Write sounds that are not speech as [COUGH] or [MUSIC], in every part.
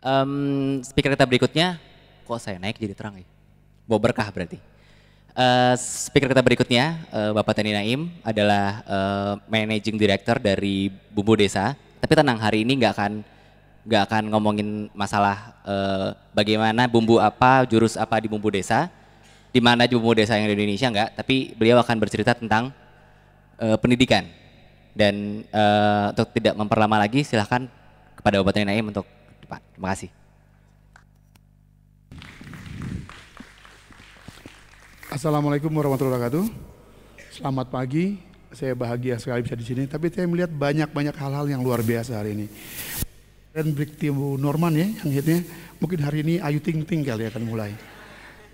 Um, speaker kita berikutnya, kok saya naik jadi terang ya? Bawa berkah berarti. Uh, speaker kita berikutnya, uh, Bapak Tani Naim adalah uh, Managing Director dari Bumbu Desa. Tapi tenang, hari ini nggak akan nggak akan ngomongin masalah uh, bagaimana bumbu apa, jurus apa di Bumbu Desa, di mana Bumbu Desa yang di Indonesia nggak. Tapi beliau akan bercerita tentang uh, pendidikan. Dan uh, untuk tidak memperlama lagi, silahkan kepada Bapak Tani Naim untuk Pak. Terima kasih. Assalamualaikum warahmatullahi wabarakatuh. Selamat pagi. Saya bahagia sekali bisa di sini. Tapi saya melihat banyak-banyak hal-hal yang luar biasa hari ini. Dan Brigtimu Norman ya yang hitnya. Mungkin hari ini Ayu Ting Ting kali akan mulai.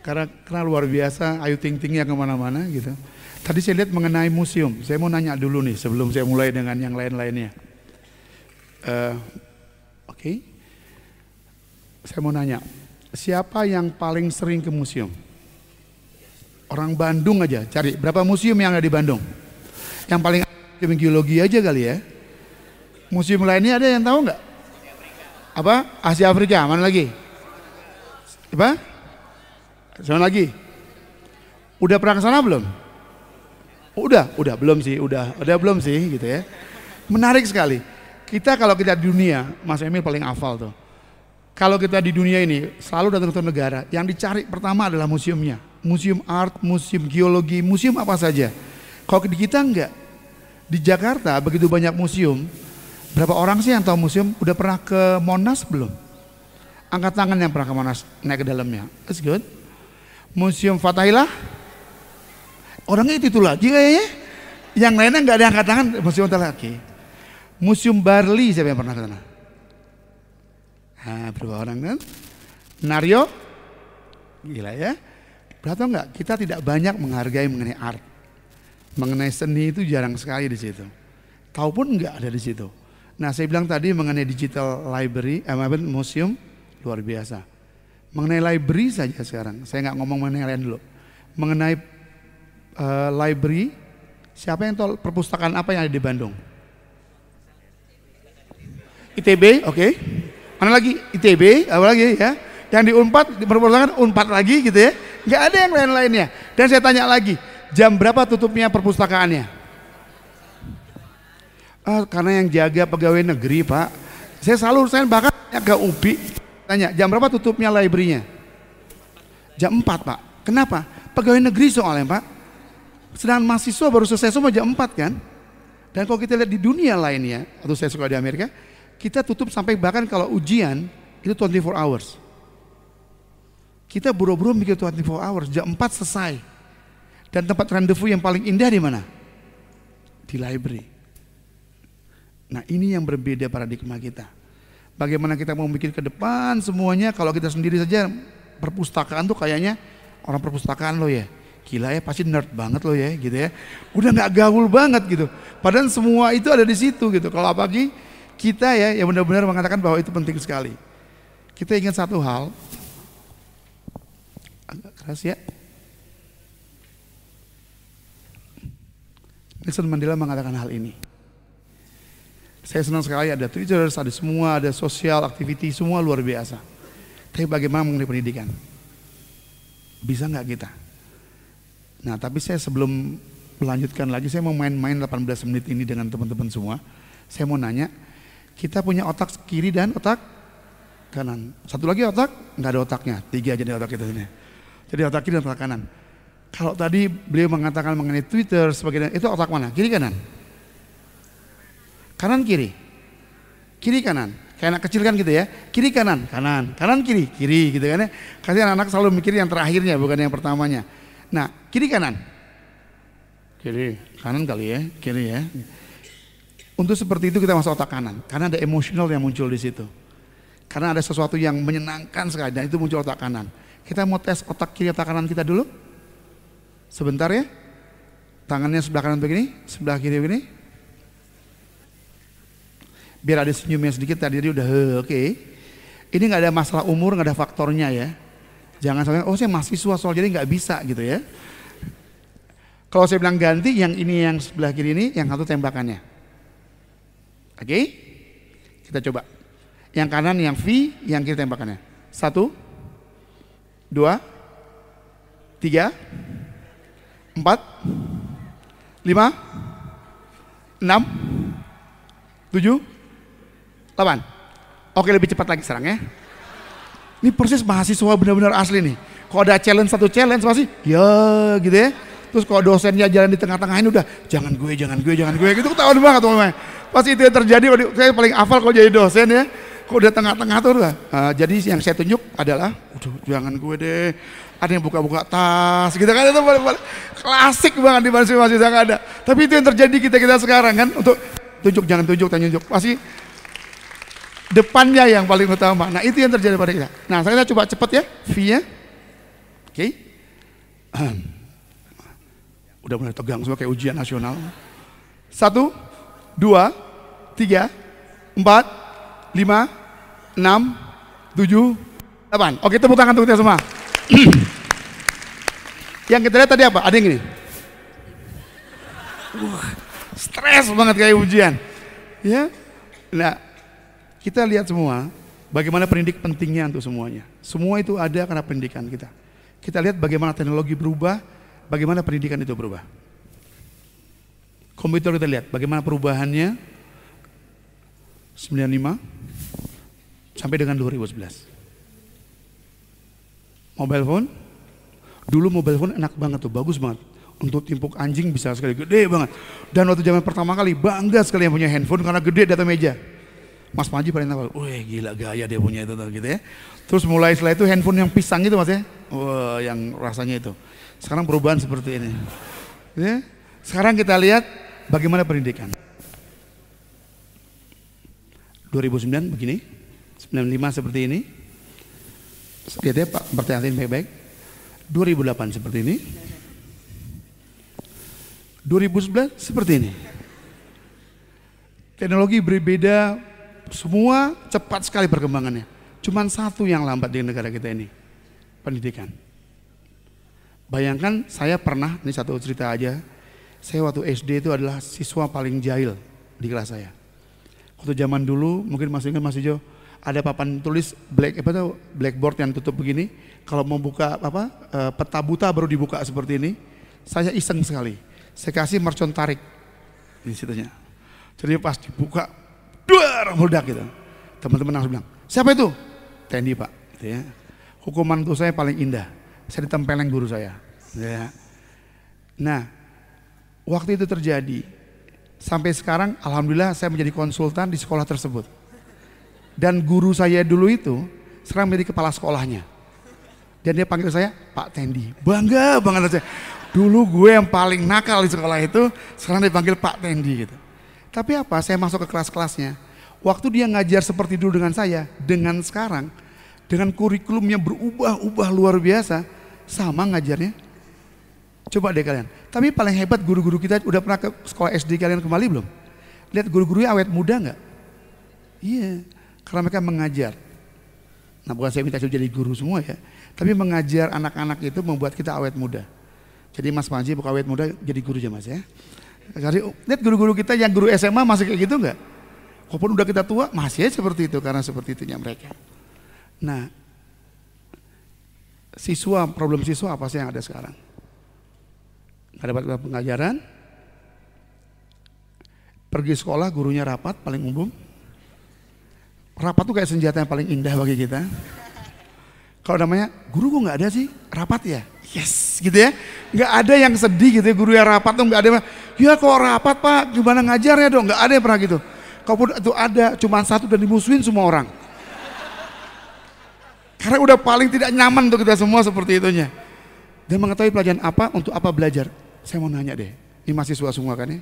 Karena, karena luar biasa Ayu Ting Tingnya kemana-mana gitu. Tadi saya lihat mengenai museum. Saya mau nanya dulu nih sebelum saya mulai dengan yang lain-lainnya. Uh, Oke. Okay. Saya mau nanya, siapa yang paling sering ke museum? Orang Bandung aja, cari berapa museum yang ada di Bandung? Yang paling museum geologi aja kali ya. Museum lainnya ada yang tahu nggak? Apa? Asia Afrika, mana lagi? Apa? Sana lagi? Udah pernah ke sana belum? Udah, udah belum sih, udah, udah belum sih gitu ya. Menarik sekali. Kita kalau kita di dunia, Mas Emil paling hafal tuh kalau kita di dunia ini selalu datang ke negara, yang dicari pertama adalah museumnya. Museum art, museum geologi, museum apa saja. Kalau di kita enggak. Di Jakarta begitu banyak museum, berapa orang sih yang tahu museum? Udah pernah ke Monas belum? Angkat tangan yang pernah ke Monas, naik ke dalamnya. That's good. Museum Fatahillah, orangnya itu, itu lagi kayaknya. Yang lainnya nggak ada angkat tangan, Museum Fatahillah. Okay. Museum Barli siapa yang pernah ke sana? Nah, berapa orang kan? Nario? Gila ya. Berarti enggak? Kita tidak banyak menghargai mengenai art. Mengenai seni itu jarang sekali di situ. Tahu pun enggak ada di situ. Nah, saya bilang tadi mengenai digital library, eh, museum luar biasa. Mengenai library saja sekarang. Saya enggak ngomong mengenai lain dulu. Mengenai uh, library, siapa yang tahu perpustakaan apa yang ada di Bandung? ITB, oke. Okay. Mana lagi? ITB, apa lagi ya? Yang di Unpad, di perpustakaan Unpad lagi gitu ya. Nggak ada yang lain-lainnya. Dan saya tanya lagi, jam berapa tutupnya perpustakaannya? Eh, karena yang jaga pegawai negeri pak. Saya selalu saya bahkan ke UPI, tanya jam berapa tutupnya librarynya? Jam 4 pak. Kenapa? Pegawai negeri soalnya pak. Sedangkan mahasiswa baru selesai semua jam 4 kan. Dan kalau kita lihat di dunia lainnya, atau saya suka di Amerika, kita tutup sampai bahkan kalau ujian itu 24 hours. Kita buru-buru mikir 24 hours, jam 4 selesai. Dan tempat rendezvous yang paling indah di mana? Di library. Nah ini yang berbeda paradigma kita. Bagaimana kita mau mikir ke depan semuanya kalau kita sendiri saja perpustakaan tuh kayaknya orang perpustakaan lo ya gila ya pasti nerd banget lo ya gitu ya udah nggak gaul banget gitu padahal semua itu ada di situ gitu kalau apalagi kita ya yang benar-benar mengatakan bahwa itu penting sekali. Kita ingat satu hal. Agak keras ya. Nelson Mandela mengatakan hal ini. Saya senang sekali ada Twitter, ada semua, ada sosial, activity, semua luar biasa. Tapi bagaimana mengenai pendidikan? Bisa nggak kita? Nah, tapi saya sebelum melanjutkan lagi, saya mau main-main 18 menit ini dengan teman-teman semua. Saya mau nanya, kita punya otak kiri dan otak kanan. Satu lagi otak, nggak ada otaknya. Tiga aja otak kita ini. Jadi otak kiri dan otak kanan. Kalau tadi beliau mengatakan mengenai Twitter sebagainya, itu otak mana? Kiri kanan? Kanan kiri? Kiri kanan? Kayak anak kecil kan gitu ya. Kiri kanan, kanan, kanan kiri, kiri gitu kan ya. Kasih anak-anak selalu mikir yang terakhirnya bukan yang pertamanya. Nah, kiri kanan. Kiri, kanan kali ya, kiri ya. Untuk seperti itu kita masuk otak kanan, karena ada emosional yang muncul di situ. Karena ada sesuatu yang menyenangkan sekali dan itu muncul otak kanan. Kita mau tes otak kiri otak kanan kita dulu. Sebentar ya. Tangannya sebelah kanan begini, sebelah kiri begini. Biar ada senyumnya sedikit tadi dia udah oke. Okay. Ini nggak ada masalah umur, nggak ada faktornya ya. Jangan sampai oh saya mahasiswa soal jadi nggak bisa gitu ya. Kalau saya bilang ganti yang ini yang sebelah kiri ini, yang satu tembakannya. Oke? Okay? Kita coba. Yang kanan yang V, yang kiri tembakannya. Satu, dua, tiga, empat, lima, enam, tujuh, delapan. Oke lebih cepat lagi serangnya. Ini persis mahasiswa benar-benar asli nih. Kalau ada challenge satu challenge pasti ya gitu ya. Terus kalau dosennya jalan di tengah-tengah ini udah jangan gue, jangan gue, jangan gue gitu ketahuan banget teman-teman pasti itu yang terjadi, saya paling hafal kalau jadi dosen ya. Kok udah tengah-tengah tuh. Nah, jadi yang saya tunjuk adalah, jangan gue deh. Ada yang buka-buka tas gitu kan. Itu paling, paling, klasik banget di manusia masih sangat ada. Tapi itu yang terjadi kita-kita sekarang kan. Untuk tunjuk, jangan tunjuk, tanya tunjuk. Pasti depannya yang paling utama. Nah itu yang terjadi pada kita. Nah saya coba cepat ya, via, nya. Oke. Okay. Udah mulai tegang semua kayak ujian nasional. Satu, dua, tiga, empat, lima, enam, tujuh, delapan. Oke, tepuk tangan untuk semua. [CLEARS THROAT] yang kita lihat tadi apa? Ada yang ini. uh stres banget kayak ujian. Ya, nah kita lihat semua bagaimana pendidik pentingnya untuk semuanya. Semua itu ada karena pendidikan kita. Kita lihat bagaimana teknologi berubah, bagaimana pendidikan itu berubah. Komputer kita lihat bagaimana perubahannya, 95 sampai dengan 2011. Mobile phone, dulu mobile phone enak banget tuh, bagus banget. Untuk timpuk anjing bisa sekali, gede banget. Dan waktu zaman pertama kali bangga sekali yang punya handphone karena gede data meja. Mas Panji paling tahu, wah gila gaya dia punya itu gitu ya. Terus mulai setelah itu handphone yang pisang gitu mas ya, wah yang rasanya itu. Sekarang perubahan seperti ini. Ya. Sekarang kita lihat bagaimana pendidikan. 2009 begini 95 seperti ini Gitu ya Pak Pertanyaan baik-baik 2008 seperti ini 2011 seperti ini teknologi berbeda semua cepat sekali perkembangannya cuman satu yang lambat di negara kita ini pendidikan bayangkan saya pernah ini satu cerita aja saya waktu SD itu adalah siswa paling jahil di kelas saya Waktu zaman dulu mungkin masih ingat masih jauh ada papan tulis black apa tuh blackboard yang tutup begini. Kalau mau buka apa eh, peta buta baru dibuka seperti ini. Saya iseng sekali. Saya kasih mercon tarik di situnya. Jadi pas dibuka, duar meledak gitu. Teman-teman langsung bilang, siapa itu? Tendi pak. Gitu ya. Hukuman tuh saya paling indah. Saya ditempeleng guru saya. Gitu ya. Nah, waktu itu terjadi, sampai sekarang alhamdulillah saya menjadi konsultan di sekolah tersebut. Dan guru saya dulu itu sekarang menjadi kepala sekolahnya. Dan dia panggil saya Pak Tendi. Bangga banget saya. Dulu gue yang paling nakal di sekolah itu, sekarang dia panggil Pak Tendi gitu. Tapi apa? Saya masuk ke kelas-kelasnya. Waktu dia ngajar seperti dulu dengan saya, dengan sekarang, dengan kurikulum yang berubah-ubah luar biasa, sama ngajarnya. Coba deh kalian, tapi paling hebat guru-guru kita udah pernah ke sekolah SD kalian kembali belum? Lihat guru-gurunya awet muda nggak? Iya, karena mereka mengajar. Nah bukan saya minta jadi guru semua ya, tapi mengajar anak-anak itu membuat kita awet muda. Jadi Mas Panji buka awet muda jadi guru aja Mas ya. Cari, lihat guru-guru kita yang guru SMA masih kayak gitu nggak? Walaupun udah kita tua masih aja seperti itu karena seperti itu itunya mereka. Nah, siswa problem siswa apa sih yang ada sekarang? Gak dapat pengajaran. Pergi sekolah gurunya rapat paling umum. Rapat tuh kayak senjata yang paling indah bagi kita. Kalau namanya guru kok nggak ada sih rapat ya, yes gitu ya. Nggak ada yang sedih gitu ya guru yang rapat tuh nggak ada. Ya kok rapat pak, gimana ngajarnya dong? Nggak ada yang pernah gitu. Kalaupun itu ada, cuma satu dan dimusuhin semua orang. Karena udah paling tidak nyaman untuk kita semua seperti itunya. dia mengetahui pelajaran apa, untuk apa belajar. Saya mau nanya deh, ini mahasiswa semua kan ya?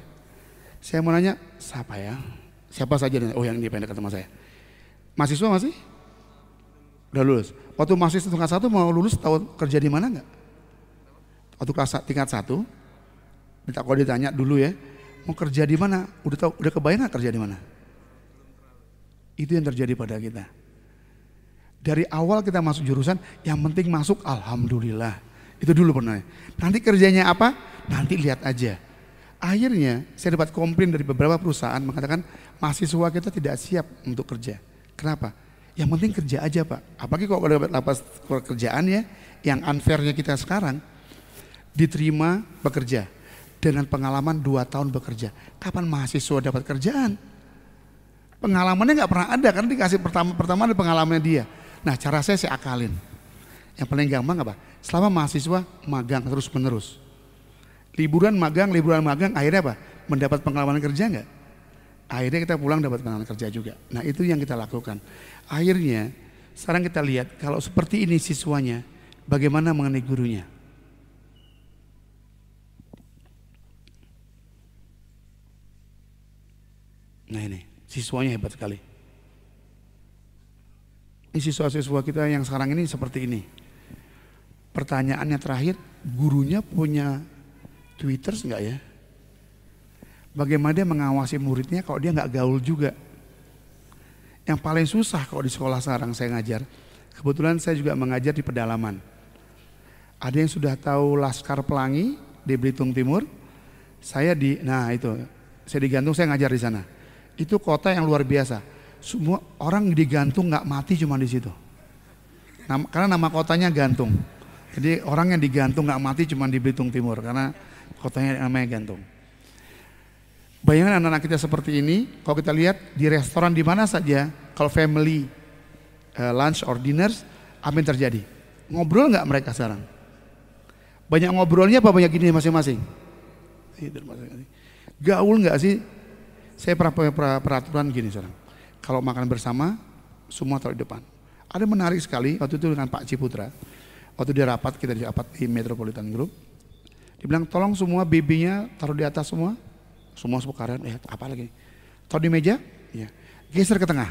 Saya mau nanya, siapa ya? Siapa saja? Oh yang ini pendek teman saya. Mahasiswa masih? Udah lulus. Waktu mahasiswa tingkat satu mau lulus tahu kerja di mana nggak? Waktu kelas tingkat satu, minta kalau ditanya dulu ya, mau kerja di mana? Udah tahu, udah kebayang gak kerja di mana? Itu yang terjadi pada kita. Dari awal kita masuk jurusan, yang penting masuk alhamdulillah. Itu dulu pernah. Nanti kerjanya apa? Nanti lihat aja. Akhirnya saya dapat komplain dari beberapa perusahaan mengatakan mahasiswa kita tidak siap untuk kerja. Kenapa? Yang penting kerja aja pak. Apalagi kalau dapat lapas kerjaan ya, yang unfairnya kita sekarang diterima bekerja dengan pengalaman dua tahun bekerja. Kapan mahasiswa dapat kerjaan? Pengalamannya nggak pernah ada kan dikasih pertama pertama ada pengalamannya dia. Nah cara saya saya akalin yang paling gampang apa? Selama mahasiswa magang terus menerus. Liburan magang, liburan magang akhirnya apa? Mendapat pengalaman kerja enggak? Akhirnya kita pulang dapat pengalaman kerja juga. Nah itu yang kita lakukan. Akhirnya sekarang kita lihat kalau seperti ini siswanya bagaimana mengenai gurunya. Nah ini siswanya hebat sekali. Ini siswa-siswa kita yang sekarang ini seperti ini pertanyaannya terakhir, gurunya punya Twitter enggak ya? Bagaimana dia mengawasi muridnya kalau dia nggak gaul juga? Yang paling susah kalau di sekolah sekarang saya ngajar, kebetulan saya juga mengajar di pedalaman. Ada yang sudah tahu Laskar Pelangi di Belitung Timur, saya di, nah itu, saya digantung saya ngajar di sana. Itu kota yang luar biasa. Semua orang digantung nggak mati cuma di situ. karena nama kotanya gantung. Jadi orang yang digantung nggak mati cuma di Belitung Timur karena kotanya namanya gantung. Bayangkan anak-anak kita seperti ini, kalau kita lihat di restoran di mana saja, kalau family uh, lunch or dinners, apa yang terjadi? Ngobrol nggak mereka sekarang? Banyak ngobrolnya apa banyak gini masing-masing? Gaul nggak sih? Saya pernah punya peraturan gini sekarang. Kalau makan bersama, semua taruh di depan. Ada menarik sekali waktu itu dengan Pak Ciputra Waktu dia rapat, kita di rapat di Metropolitan Group. Dibilang tolong semua BB-nya taruh di atas semua. Semua sepekaran, eh apa lagi. Taruh di meja, ya. geser ke tengah.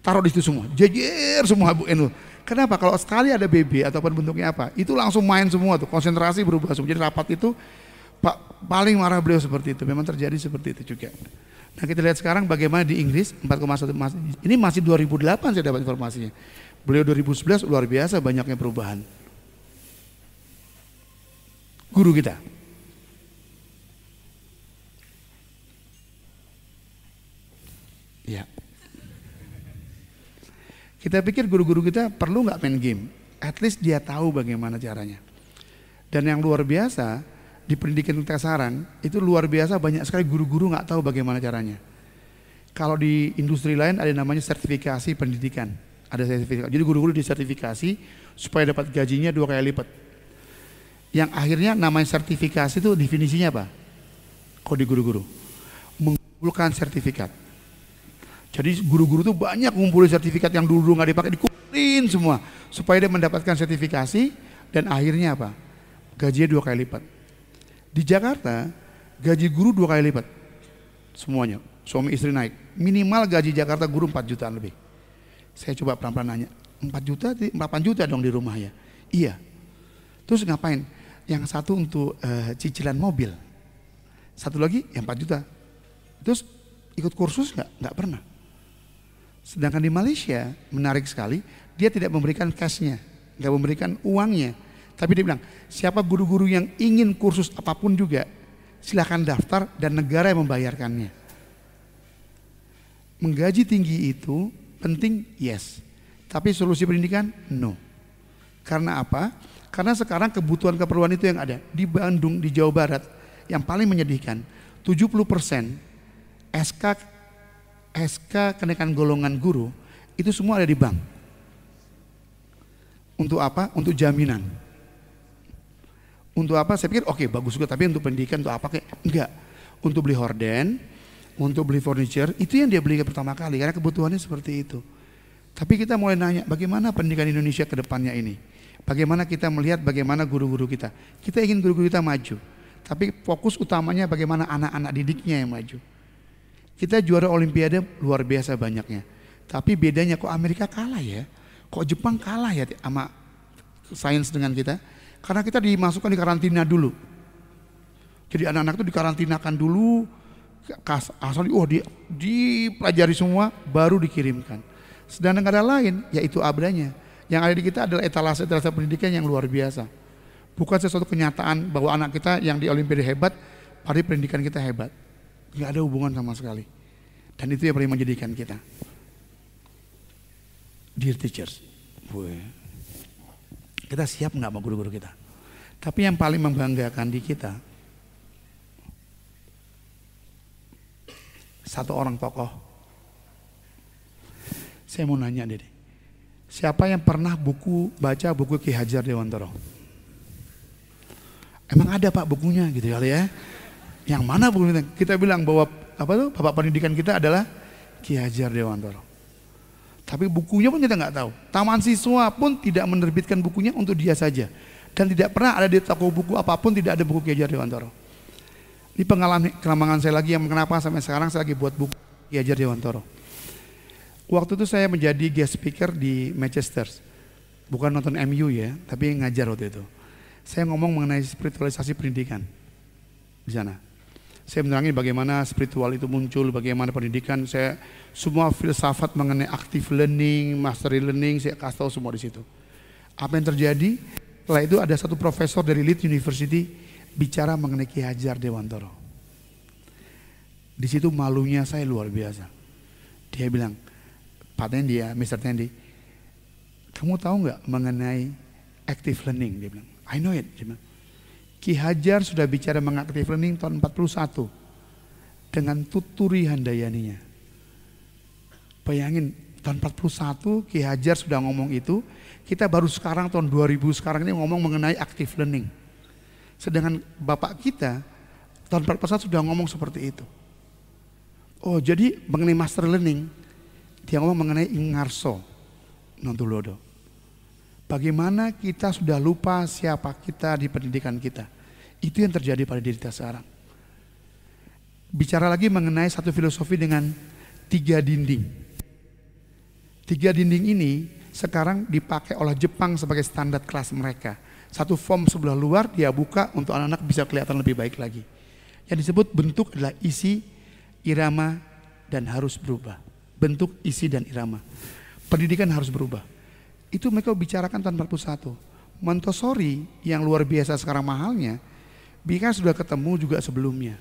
Taruh di situ semua, jejer semua Bu Enu. Kenapa? Kalau sekali ada BB ataupun bentuknya apa, itu langsung main semua tuh, konsentrasi berubah semua. Jadi rapat itu Pak paling marah beliau seperti itu. Memang terjadi seperti itu juga. Nah kita lihat sekarang bagaimana di Inggris 4,1 ini masih 2008 saya dapat informasinya. Beliau 2011 luar biasa banyaknya perubahan. Guru kita. Ya. Kita pikir guru-guru kita perlu nggak main game. At least dia tahu bagaimana caranya. Dan yang luar biasa di pendidikan kita sekarang itu luar biasa banyak sekali guru-guru nggak tahu bagaimana caranya. Kalau di industri lain ada namanya sertifikasi pendidikan ada sertifikasi. Jadi guru-guru disertifikasi supaya dapat gajinya dua kali lipat. Yang akhirnya namanya sertifikasi itu definisinya apa? Kode guru-guru. Mengumpulkan sertifikat. Jadi guru-guru itu banyak mengumpulkan sertifikat yang dulu-dulu nggak dipakai dikumpulin semua supaya dia mendapatkan sertifikasi dan akhirnya apa? Gajinya dua kali lipat. Di Jakarta gaji guru dua kali lipat semuanya. Suami istri naik. Minimal gaji Jakarta guru 4 jutaan lebih. Saya coba pelan-pelan nanya, 4 juta, 8 juta dong di rumah ya? Iya. Terus ngapain? Yang satu untuk uh, cicilan mobil. Satu lagi yang 4 juta. Terus ikut kursus nggak? Nggak pernah. Sedangkan di Malaysia menarik sekali, dia tidak memberikan cashnya, nggak memberikan uangnya. Tapi dia bilang, siapa guru-guru yang ingin kursus apapun juga, silahkan daftar dan negara yang membayarkannya. Menggaji tinggi itu Penting yes. Tapi solusi pendidikan no. Karena apa? Karena sekarang kebutuhan keperluan itu yang ada di Bandung, di Jawa Barat yang paling menyedihkan 70% SK SK kenaikan golongan guru itu semua ada di bank. Untuk apa? Untuk jaminan. Untuk apa? Saya pikir oke okay, bagus juga tapi untuk pendidikan untuk apa kayak enggak. Untuk beli horden, untuk beli furniture, itu yang dia beli pertama kali karena kebutuhannya seperti itu. Tapi kita mulai nanya bagaimana pendidikan Indonesia ke depannya ini? Bagaimana kita melihat bagaimana guru-guru kita? Kita ingin guru-guru kita maju, tapi fokus utamanya bagaimana anak-anak didiknya yang maju. Kita juara olimpiade luar biasa banyaknya. Tapi bedanya kok Amerika kalah ya? Kok Jepang kalah ya sama sains dengan kita? Karena kita dimasukkan di karantina dulu. Jadi anak-anak itu dikarantinakan dulu, asal oh di, dipelajari semua baru dikirimkan. Sedang negara lain yaitu abdanya yang ada di kita adalah etalase etalase pendidikan yang luar biasa. Bukan sesuatu kenyataan bahwa anak kita yang di Olimpiade hebat, hari pendidikan kita hebat. Gak ada hubungan sama sekali. Dan itu yang paling menjadikan kita. Dear teachers, kita siap nggak sama guru-guru kita? Tapi yang paling membanggakan di kita satu orang tokoh. Saya mau nanya deh, siapa yang pernah buku baca buku Ki Hajar Dewantoro? Emang ada pak bukunya gitu kali ya? Yang mana bukunya? kita bilang bahwa apa tuh bapak pendidikan kita adalah Ki Hajar Dewantoro. Tapi bukunya pun kita nggak tahu. Taman siswa pun tidak menerbitkan bukunya untuk dia saja. Dan tidak pernah ada di toko buku apapun tidak ada buku Ki Hajar Dewantoro. Ini pengalaman kelamangan saya lagi yang kenapa sampai sekarang saya lagi buat buku Diajar Dewantoro. Waktu itu saya menjadi guest speaker di Manchester. Bukan nonton MU ya, tapi ngajar waktu itu. Saya ngomong mengenai spiritualisasi pendidikan di sana. Saya menerangi bagaimana spiritual itu muncul, bagaimana pendidikan. Saya semua filsafat mengenai active learning, mastery learning, saya kasih tahu semua di situ. Apa yang terjadi? Setelah itu ada satu profesor dari Leeds University bicara mengenai Ki Hajar Dewantoro. Di situ malunya saya luar biasa. Dia bilang, Pak Tendi ya, Mr. Tendi, kamu tahu nggak mengenai active learning? Dia bilang, I know it. Dia bilang, Ki Hajar sudah bicara mengenai active learning tahun 41 dengan tuturi handayaninya. Bayangin tahun 41 Ki Hajar sudah ngomong itu, kita baru sekarang tahun 2000 sekarang ini ngomong mengenai active learning Sedangkan bapak kita tahun 41 sudah ngomong seperti itu. Oh jadi mengenai master learning, dia ngomong mengenai Ingarso Nontulodo. Bagaimana kita sudah lupa siapa kita di pendidikan kita. Itu yang terjadi pada diri kita sekarang. Bicara lagi mengenai satu filosofi dengan tiga dinding. Tiga dinding ini sekarang dipakai oleh Jepang sebagai standar kelas mereka satu form sebelah luar dia buka untuk anak-anak bisa kelihatan lebih baik lagi. Yang disebut bentuk adalah isi, irama, dan harus berubah. Bentuk, isi, dan irama. Pendidikan harus berubah. Itu mereka bicarakan tahun 41. Montessori yang luar biasa sekarang mahalnya, Bika sudah ketemu juga sebelumnya.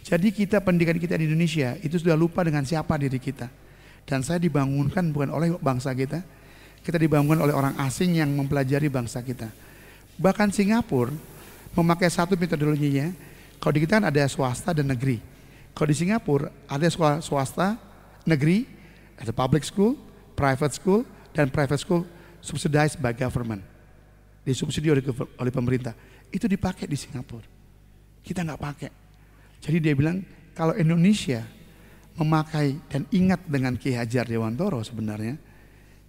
Jadi kita pendidikan kita di Indonesia itu sudah lupa dengan siapa diri kita. Dan saya dibangunkan bukan oleh bangsa kita, kita dibangun oleh orang asing yang mempelajari bangsa kita. Bahkan Singapura memakai satu metodologinya. Kalau di kita kan ada swasta dan negeri. Kalau di Singapura ada swasta, negeri, ada public school, private school, dan private school subsidized by government. Disubsidi oleh, oleh pemerintah. Itu dipakai di Singapura. Kita nggak pakai. Jadi dia bilang kalau Indonesia memakai dan ingat dengan Ki Hajar Dewantoro sebenarnya,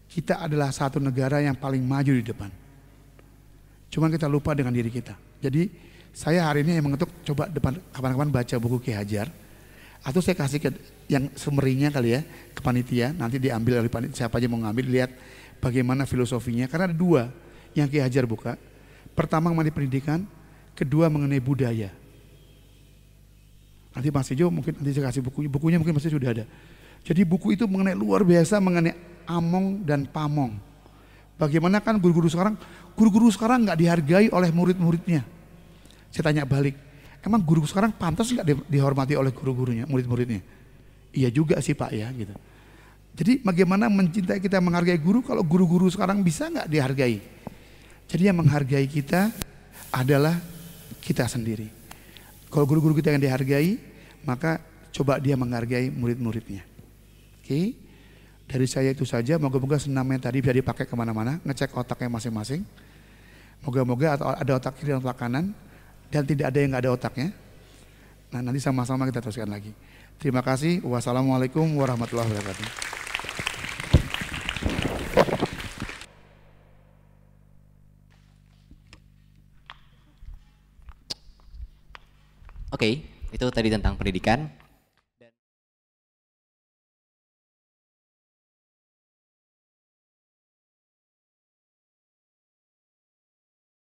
kita adalah satu negara yang paling maju di depan cuma kita lupa dengan diri kita. Jadi saya hari ini yang mengetuk coba depan kawan-kawan baca buku Ki Hajar. Atau saya kasih ke yang semerinya kali ya ke panitia, nanti diambil dari panitia siapa aja mau ngambil lihat bagaimana filosofinya karena ada dua yang Ki Hajar buka. Pertama mengenai pendidikan, kedua mengenai budaya. Nanti Mas Ejo mungkin nanti saya kasih bukunya, bukunya mungkin masih sudah ada. Jadi buku itu mengenai luar biasa mengenai among dan pamong. Bagaimana kan guru-guru sekarang, guru-guru sekarang nggak dihargai oleh murid-muridnya. Saya tanya balik, emang guru sekarang pantas nggak dihormati oleh guru-gurunya, murid-muridnya? Iya juga sih pak ya gitu. Jadi bagaimana mencintai kita menghargai guru kalau guru-guru sekarang bisa nggak dihargai? Jadi yang menghargai kita adalah kita sendiri. Kalau guru-guru kita yang dihargai, maka coba dia menghargai murid-muridnya. Oke. Okay? Dari saya itu saja, moga-moga senamnya tadi bisa dipakai kemana-mana, ngecek otaknya masing-masing. Moga-moga ada otak kiri dan otak kanan, dan tidak ada yang nggak ada otaknya. Nah nanti sama-sama kita teruskan lagi. Terima kasih. Wassalamualaikum warahmatullahi wabarakatuh. Oke, okay, itu tadi tentang pendidikan.